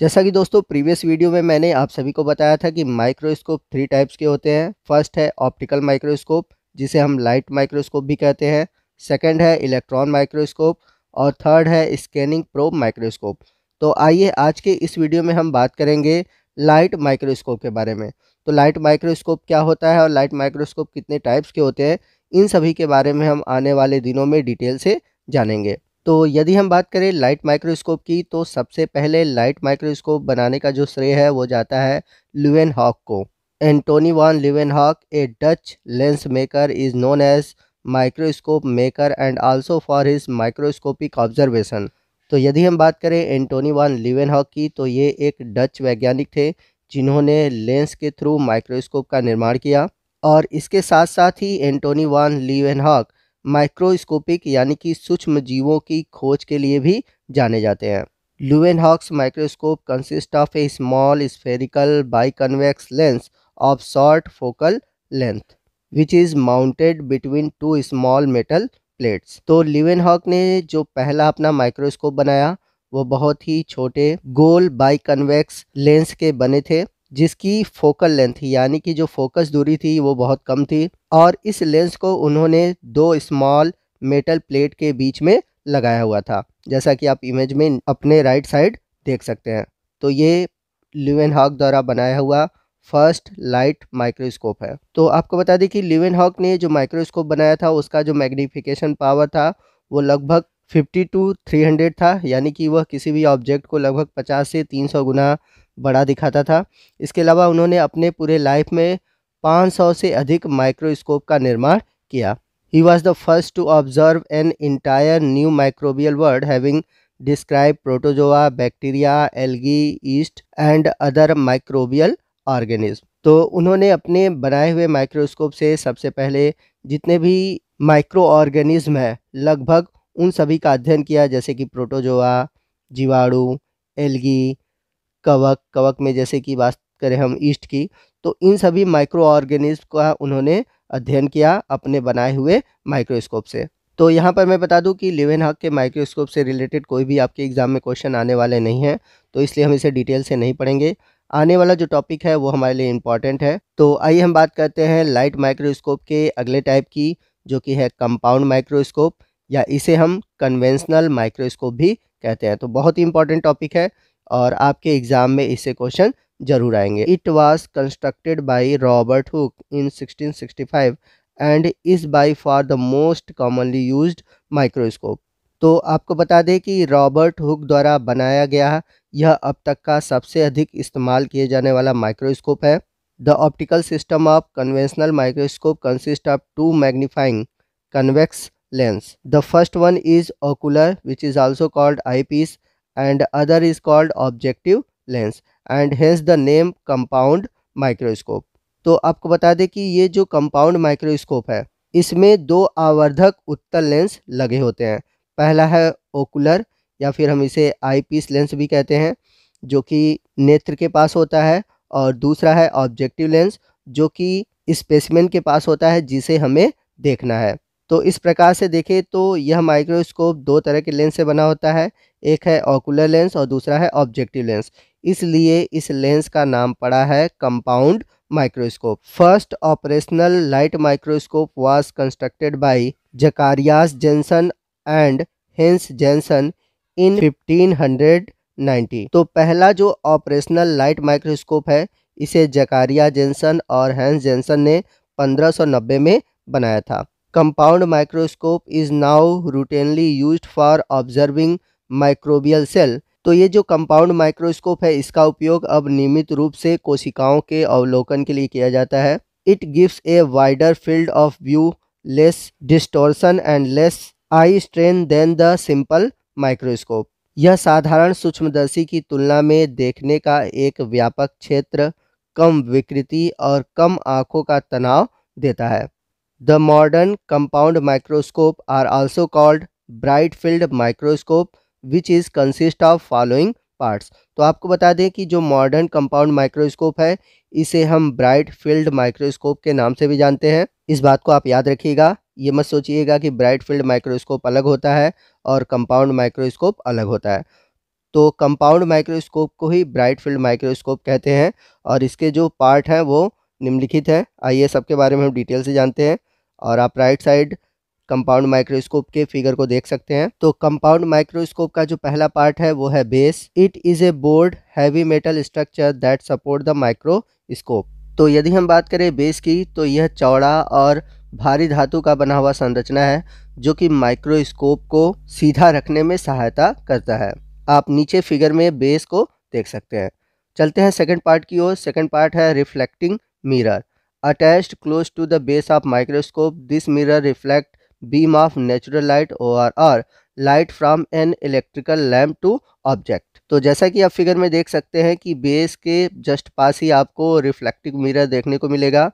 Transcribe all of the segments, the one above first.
जैसा कि दोस्तों प्रीवियस वीडियो में मैंने आप सभी को बताया था कि माइक्रोस्कोप थ्री टाइप्स के होते हैं फर्स्ट है ऑप्टिकल माइक्रोस्कोप जिसे हम लाइट माइक्रोस्कोप भी कहते हैं सेकंड है इलेक्ट्रॉन माइक्रोस्कोप और थर्ड है स्कैनिंग प्रोब माइक्रोस्कोप तो आइए आज के इस वीडियो में हम बात करेंगे लाइट माइक्रोस्कोप के बारे में तो लाइट माइक्रोस्कोप क्या होता है और लाइट माइक्रोस्कोप कितने टाइप्स के होते हैं इन सभी के बारे में हम आने वाले दिनों में डिटेल से जानेंगे तो यदि हम बात करें लाइट माइक्रोस्कोप की तो सबसे पहले लाइट माइक्रोस्कोप बनाने का जो श्रेय है वो जाता है लुवेन हॉक को Antonie van Leeuwenhoek a Dutch lens maker is known as microscope maker and also for his microscopic observation तो यदि हम बात करें एंटोनी वॉन लिवेन हॉक की तो ये एक डच वैज्ञानिक थे जिन्होंने लेंस के थ्रू माइक्रोस्कोप का निर्माण किया और इसके साथ साथ ही Antonie van Leeuwenhoek microscopic यानी कि सूक्ष्म जीवों की खोज के लिए भी जाने जाते हैं Leeuwenhoek's microscope consist of a small spherical biconvex lens of short focal length which is mounted between two small metal plates तो लिवेन हॉक ने जो पहला अपना माइक्रोस्कोप बनाया वो बहुत ही छोटे गोल बाइकन्वेक्स लेंस के बने थे जिसकी फोकल लेंथ यानी कि जो फोकस दूरी थी वो बहुत कम थी और इस लेंस को उन्होंने दो स्मॉल मेटल प्लेट के बीच में लगाया हुआ था जैसा कि आप इमेज में अपने राइट साइड देख सकते हैं तो ये लिवेन हॉक द्वारा बनाया हुआ फर्स्ट लाइट माइक्रोस्कोप है तो आपको बता दें कि लिवेन हॉक ने जो माइक्रोस्कोप बनाया था उसका जो मैग्नीफिकेशन पावर था वो लगभग 50 टू 300 था यानी कि वह किसी भी ऑब्जेक्ट को लगभग 50 से 300 गुना बड़ा दिखाता था इसके अलावा उन्होंने अपने पूरे लाइफ में 500 से अधिक माइक्रोस्कोप का निर्माण किया he was the first to observe an entire new microbial world having describe protozoa bacteria algae yeast and other microbial organism तो उन्होंने अपने बनाए हुए माइक्रोस्कोप से सबसे पहले जितने भी माइक्रो ऑर्गेनिज्म हैं लगभग उन सभी का अध्ययन किया जैसे कि प्रोटोजोआ जीवाणु एल्गी कवक कवक में जैसे कि बात करें हम ईस्ट की तो इन सभी माइक्रो ऑर्गेनिज्म का उन्होंने अध्ययन किया अपने बनाए हुए माइक्रोस्कोप से तो यहाँ पर मैं बता दूँ कि हाक के माइक्रोस्कोप से रिलेटेड कोई भी आपके एग्ज़ाम में क्वेश्चन आने वाले नहीं हैं तो इसलिए हम इसे डिटेल से नहीं पढ़ेंगे आने वाला जो टॉपिक है वो हमारे लिए इम्पॉर्टेंट है तो आइए हम बात करते हैं लाइट माइक्रोस्कोप के अगले टाइप की जो कि है कंपाउंड माइक्रोस्कोप या इसे हम कन्वेंशनल माइक्रोस्कोप भी कहते हैं तो बहुत ही इंपॉर्टेंट टॉपिक है और आपके एग्ज़ाम में इसे क्वेश्चन जरूर आएंगे it was constructed by Robert Hooke in 1665 and is by far the most commonly use microscope तो आपको बता दें कि रॉबर्ट हुक द्वारा बनाया गया यह अब तक का सबसे अधिक इस्तेमाल किए जाने वाला माइक्रोस्कोप है the optical system of conventional microscope consist of two magnifying convex lens the first one is ocular which is also called eyepiece and other is called objective lens and hence the name compound microscope. तो आपको बता दें कि ये जो compound microscope है इसमें दो आवर्धक उत्तल लेंस लगे होते हैं पहला है ओकुलर या फिर हम इसे आई पीस लेंस भी कहते हैं जो कि नेत्र के पास होता है और दूसरा है ऑब्जेक्टिव लेंस जो कि स्पेसिमेन के पास होता है जिसे हमें देखना है तो इस प्रकार से देखें तो यह माइक्रोस्कोप दो तरह के लेंस से बना होता है एक है ऑकुलर लेंस और दूसरा है ऑब्जेक्टिव लेंस इसलिए इस लेंस का नाम पड़ा है compound microscope first operational light microscope was constructed by Zacharias Janssen and Hans Janssen in 1590 तो पहला जो ऑपरेशनल लाइट माइक्रोस्कोप है इसे जकारिया जेंसन और हेंस जेंसन ने 1590 में बनाया था compound microscope is now routinely used for observing microbial cell तो ये जो कंपाउंड माइक्रोस्कोप है इसका उपयोग अब नियमित रूप से कोशिकाओं के अवलोकन के लिए किया जाता है it gives a wider field of view less distortion and less eye strain than the simple microscope यह साधारण सूक्ष्मदर्शी की तुलना में देखने का एक व्यापक क्षेत्र कम विकृति और कम आंखों का तनाव देता है the modern compound microscope are also called bright field microscope which is consist of following parts तो आपको बता दें कि जो मॉडर्न कंपाउंड माइक्रोस्कोप है इसे हम ब्राइट फील्ड माइक्रोस्कोप के नाम से भी जानते हैं इस बात को आप याद रखिएगा ये मत सोचिएगा कि ब्राइट फील्ड माइक्रोस्कोप अलग होता है और कंपाउंड माइक्रोस्कोप अलग होता है तो कंपाउंड माइक्रोस्कोप को ही ब्राइट फील्ड माइक्रोस्कोप कहते हैं और इसके जो पार्ट हैं वो निम्नलिखित हैं आइए सबके बारे में हम डिटेल से जानते हैं और आप राइट साइड कंपाउंड माइक्रोस्कोप के फिगर को देख सकते हैं तो कंपाउंड माइक्रोस्कोप का जो पहला पार्ट है वो है base it is a board heavy metal structure that support the microscope तो यदि हम बात करें बेस की तो यह चौड़ा और भारी धातु का बना हुआ संरचना है जो कि माइक्रोस्कोप को सीधा रखने में सहायता करता है आप नीचे फिगर में बेस को देख सकते हैं चलते हैं सेकंड पार्ट की ओर सेकंड पार्ट है reflecting mirror attached close to the base of microscope this mirror reflect beam of natural light O R R light from an electrical lamp to object तो जैसा कि आप फिगर में देख सकते हैं कि बेस के जस्ट पास ही आपको रिफ्लेक्टिव मिरर देखने को मिलेगा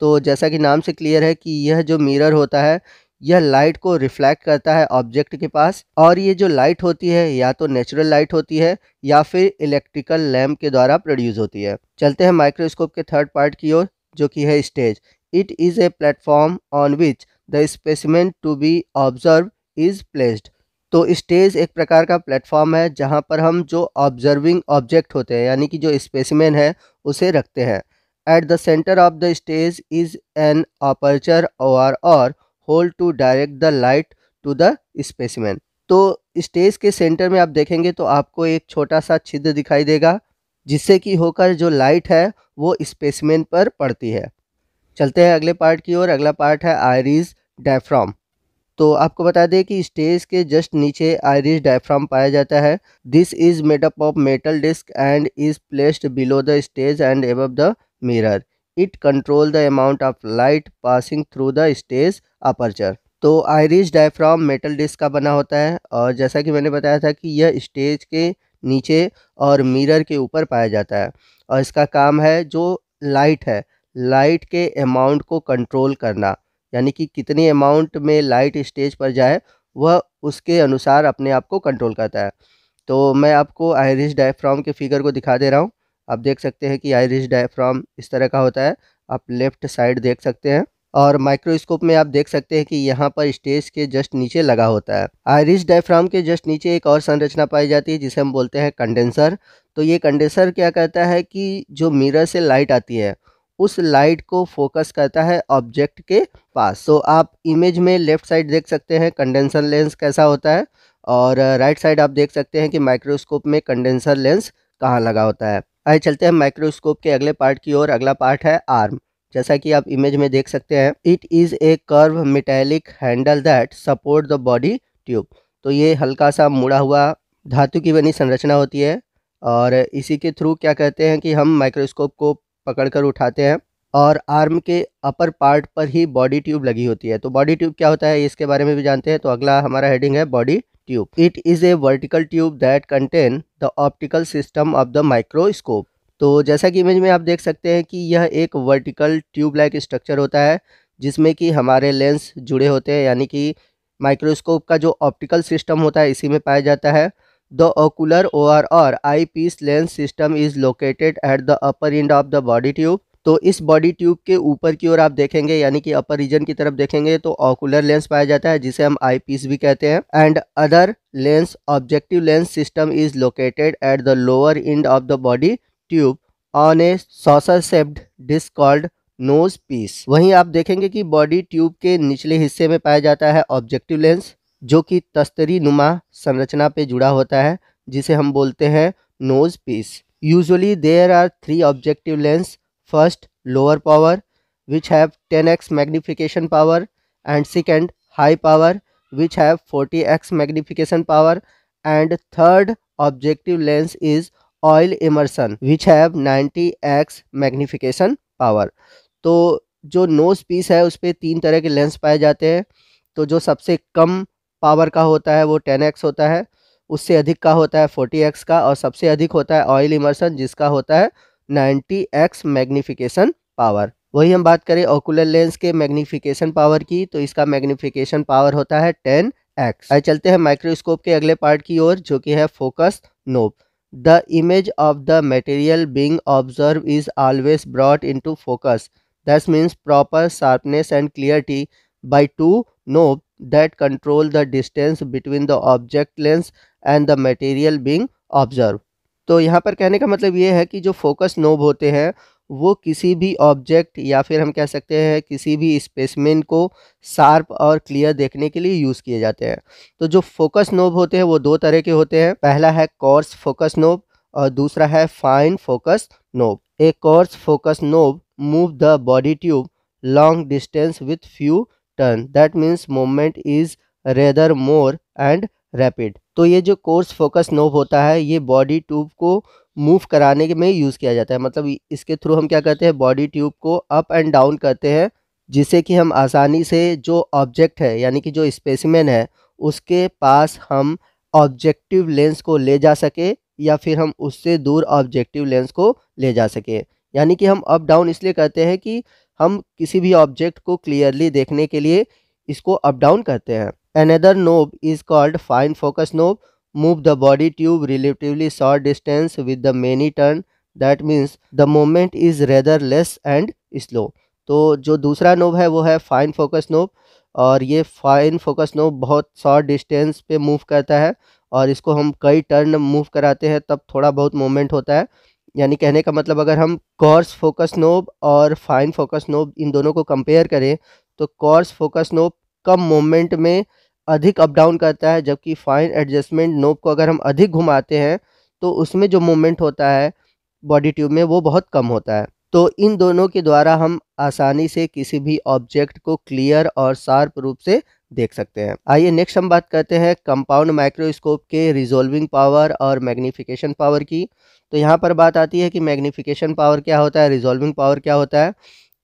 तो जैसा कि नाम से क्लियर है कि यह जो मिरर होता है यह लाइट को रिफ्लेक्ट करता है ऑब्जेक्ट के पास और ये जो लाइट होती है या तो नेचुरल लाइट होती है या फिर इलेक्ट्रिकल लैम्प के द्वारा प्रोड्यूस होती है चलते हैं माइक्रोस्कोप के थर्ड पार्ट की ओर जो कि है stage it is a platform on which the specimen to be observe is placed तो स्टेज एक प्रकार का प्लेटफॉर्म है जहाँ पर हम जो ऑब्जर्विंग ऑब्जेक्ट होते हैं यानी कि जो स्पेसिमेन है उसे रखते हैं at the centre of the stage is an aperture और और hole to direct the light to the specimen तो स्टेज के सेंटर में आप देखेंगे तो आपको एक छोटा सा छिद्र दिखाई देगा जिससे कि होकर जो लाइट है वो स्पेसिमेन पर पड़ती है चलते हैं अगले पार्ट की ओर अगला पार्ट है आयरिस डायफ्राम तो आपको बता दें कि स्टेज के जस्ट नीचे आयरिस डायफ्राम पाया जाता है this is made up of metal disc and is placed below the stage and above the mirror it control the amount of light passing through the stage aperture तो iris diaphragm metal disc का बना होता है और जैसा कि मैंने बताया था कि यह स्टेज के नीचे और मिरर के ऊपर पाया जाता है और इसका काम है जो लाइट है लाइट के अमाउंट को कंट्रोल करना यानी कि कितनी अमाउंट में लाइट स्टेज पर जाए वह उसके अनुसार अपने आप को कंट्रोल करता है तो मैं आपको आयरिश डायफ्राम के फिगर को दिखा दे रहा हूँ आप देख सकते हैं कि आयरिश डायफ्राम इस तरह का होता है आप लेफ़्ट साइड देख सकते हैं और माइक्रोस्कोप में आप देख सकते हैं कि यहाँ पर स्टेज के जस्ट नीचे लगा होता है आयरिश डायफ्राम के जस्ट नीचे एक और संरचना पाई जाती है जिसे हम बोलते हैं कंडेंसर तो ये कंडेंसर क्या कहता है कि जो मिरर से लाइट आती है उस लाइट को फोकस करता है ऑब्जेक्ट के पास तो आप इमेज में लेफ्ट साइड देख सकते हैं कंडेंसर लेंस कैसा होता है और राइट साइड आप देख सकते हैं कि माइक्रोस्कोप में कंडेंसर लेंस कहाँ लगा होता है आइए चलते हैं माइक्रोस्कोप के अगले पार्ट की ओर अगला पार्ट है आर्म जैसा कि आप इमेज में देख सकते हैं it is a curve metallic handle that support the body tube तो ये हल्का सा मुड़ा हुआ धातु की बनी संरचना होती है और इसी के थ्रू क्या कहते हैं कि हम माइक्रोस्कोप को पकड़कर उठाते हैं और आर्म के अपर पार्ट पर ही बॉडी ट्यूब लगी होती है तो बॉडी ट्यूब क्या होता है इसके बारे में भी जानते हैं तो अगला हमारा हेडिंग है body tube it is a vertical tube that contain the optical system of the microscope तो जैसा कि इमेज में आप देख सकते हैं कि यह एक वर्टिकल ट्यूब लाइक स्ट्रक्चर होता है जिसमें कि हमारे लेंस जुड़े होते हैं यानी कि माइक्रोस्कोप का जो ऑप्टिकल सिस्टम होता है इसी में पाया जाता है the O R R eye piece lens system is located at the upper end of the body tube तो इस बॉडी ट्यूब के ऊपर की ओर आप देखेंगे यानी कि अपर रीजन की तरफ देखेंगे तो ऑकुलर लेंस पाया जाता है जिसे हम आई पीस भी कहते हैं and other lens objective lens system is located at the lower end of the body tube on a saucer shaped disc called nose piece वहीं आप देखेंगे कि बॉडी ट्यूब के निचले हिस्से में पाया जाता है ऑब्जेक्टिव लेंस जो कि तस्तरी नुमा संरचना पे जुड़ा होता है जिसे हम बोलते हैं nose piece usually there are three objective lens first lower power which have ten X magnification power and second high power which have forty X magnification power and third objective lens is oil immersion which have ninety X magnification power तो जो nose piece है उस पर तीन तरह के lens पाए जाते हैं तो जो सबसे कम पावर का होता है वो टेन एक्स होता है उससे अधिक का होता है फोर्टी एक्स का और सबसे अधिक होता है ऑयल इमर्सन जिसका होता है नाइन्टी एक्स मैग्नीफिकेशन पावर वही हम बात करें ओकुलर लेंस के मैग्नीफिकेशन पावर की तो इसका मैग्नीफिकेशन पावर होता है टेन एक्स चलते हैं माइक्रोस्कोप के अगले पार्ट की ओर जो कि है focus knob the image of the material being observe is always brought into focus that means proper sharpness and clarity by two knob that control the distance between the object lens and the material being observe तो यहाँ पर कहने का मतलब ये है कि जो फोकस नोब होते हैं वो किसी भी ऑब्जेक्ट या फिर हम कह सकते हैं किसी भी स्पेसमैन को शार्प और क्लियर देखने के लिए यूज़ किए जाते हैं तो जो फोकस नोब होते हैं वो दो तरह के होते हैं पहला है कॉर्स फोकस नोब और दूसरा है fine focus knob a coarse focus knob move the body tube long distance with few turn that means moment is rather more and rapid तो ये जो कोर्स फोकस नोब होता है ये बॉडी ट्यूब को मूव कराने में यूज़ किया जाता है मतलब इसके थ्रू हम क्या करते हैं बॉडी ट्यूब को अप एंड डाउन करते हैं जिससे कि हम आसानी से जो ऑब्जेक्ट है यानी कि जो स्पेसिमेन है उसके पास हम ऑब्जेक्टिव लेंस को ले जा सके या फिर हम उससे दूर ऑब्जेक्टिव लेंस को ले जा सके यानी कि हम अप डाउन इसलिए करते हैं कि हम किसी भी ऑब्जेक्ट को क्लियरली देखने के लिए इसको अप डाउन करते हैं another knob is called fine focus knob move the body tube relatively short distance with the many turn that means the moment is rather less and slow तो जो दूसरा नोब है वो है फाइन फोकस नोब और ये fine focus knob बहुत short distance पे मूव करता है और इसको हम कई टर्न मूव कराते हैं तब थोड़ा बहुत मोमेंट होता है यानी कहने का मतलब अगर हम कॉर्स फोकस नोब और फाइन फोकस नोब इन दोनों को कंपेयर करें तो कॉर्स फोकस नोब कम मोमेंट में अधिक अप डाउन करता है जबकि फाइन एडजस्टमेंट नोब को अगर हम अधिक घुमाते हैं तो उसमें जो मोमेंट होता है बॉडी ट्यूब में वो बहुत कम होता है तो इन दोनों के द्वारा हम आसानी से किसी भी ऑब्जेक्ट को क्लियर और शार्प रूप से देख सकते हैं आइए नेक्स्ट हम बात करते हैं कंपाउंड माइक्रोस्कोप के रिजोल्विंग पावर और मैग्नीफिकेशन पावर की तो यहाँ पर बात आती है कि मैग्नीफिकेशन पावर क्या होता है रिजोल्विंग पावर क्या होता है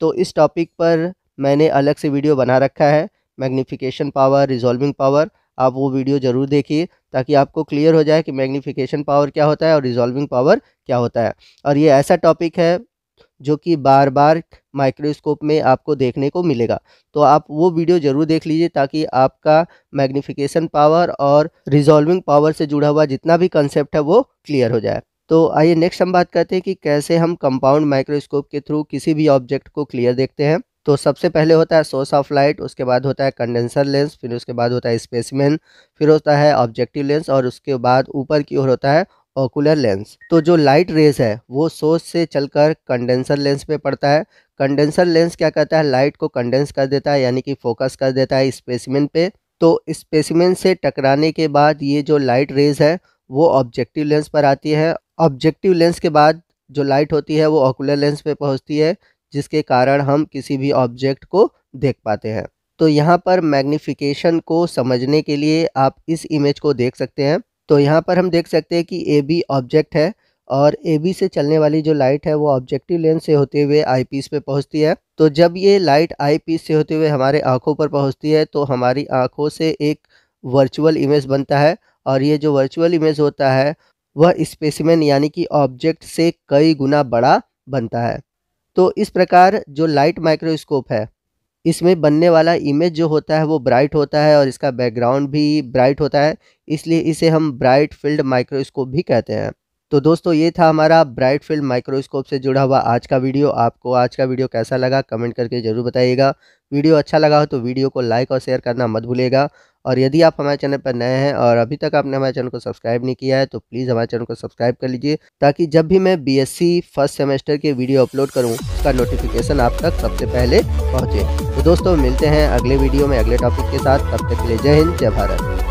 तो इस टॉपिक पर मैंने अलग से वीडियो बना रखा है मैग्नीफिकेशन पावर रिज़ोल्विंग पावर आप वो वीडियो ज़रूर देखिए ताकि आपको क्लियर हो जाए कि मैग्नीफिकेशन पावर क्या होता है और रिजोल्विंग पावर क्या होता है और ये ऐसा टॉपिक है जो कि बार बार माइक्रोस्कोप में आपको देखने को मिलेगा तो आप वो वीडियो ज़रूर देख लीजिए ताकि आपका मैग्नीफिकेशन पावर और रिजोल्विंग पावर से जुड़ा हुआ जितना भी कंसेप्ट है वो क्लियर हो जाए तो आइए नेक्स्ट हम बात करते हैं कि कैसे हम कंपाउंड माइक्रोस्कोप के थ्रू किसी भी ऑब्जेक्ट को क्लियर देखते हैं तो सबसे पहले होता है सोर्स ऑफ लाइट उसके बाद होता है कंडेंसर लेंस फिर उसके बाद होता है स्पेसमैन फिर होता है ऑब्जेक्टिव लेंस और उसके बाद ऊपर की ओर होता है ओकुलर लेंस तो जो लाइट रेज है वो सोर्स से चलकर कंडेंसर लेंस पे पड़ता है कंडेंसर लेंस क्या करता है लाइट को कंडेंस कर देता है यानी कि फोकस कर देता है स्पेसमैन पे तो स्पेसमैन से टकराने के बाद ये जो लाइट रेज है वो ऑब्जेक्टिव लेंस पर आती है ऑब्जेक्टिव लेंस के बाद जो लाइट होती है वो ऑकुलर लेंस पे पहुंचती है जिसके कारण हम किसी भी ऑब्जेक्ट को देख पाते हैं तो यहाँ पर मैग्निफिकेशन को समझने के लिए आप इस इमेज को देख सकते हैं तो यहाँ पर हम देख सकते हैं कि ए बी ऑब्जेक्ट है और ए बी से चलने वाली जो लाइट है वो ऑब्जेक्टिव लेंस से होते हुए आई पीस पे पहुँचती है तो जब ये लाइट आई पीस से होते हुए हमारे आँखों पर पहुँचती है तो हमारी आँखों से एक वर्चुअल इमेज बनता है और ये जो वर्चुअल इमेज होता है वह स्पेसिमेन यानी कि ऑब्जेक्ट से कई गुना बड़ा बनता है तो इस प्रकार जो लाइट माइक्रोस्कोप है इसमें बनने वाला इमेज जो होता है वो ब्राइट होता है और इसका बैकग्राउंड भी ब्राइट होता है इसलिए इसे हम ब्राइट फील्ड माइक्रोस्कोप भी कहते हैं तो दोस्तों ये था हमारा ब्राइट फील्ड माइक्रोस्कोप से जुड़ा हुआ आज का वीडियो आपको आज का वीडियो कैसा लगा कमेंट करके ज़रूर बताइएगा वीडियो अच्छा लगा हो तो वीडियो को लाइक और शेयर करना मत भूलेगा और यदि आप हमारे चैनल पर नए हैं और अभी तक आपने हमारे चैनल को सब्सक्राइब नहीं किया है तो प्लीज़ हमारे चैनल को सब्सक्राइब कर लीजिए ताकि जब भी मैं बी फर्स्ट सेमेस्टर के वीडियो अपलोड करूँ उसका नोटिफिकेशन आप तक सबसे पहले पहुँचे तो दोस्तों मिलते हैं अगले वीडियो में अगले टॉपिक के साथ तब तक के लिए जय हिंद जय भारत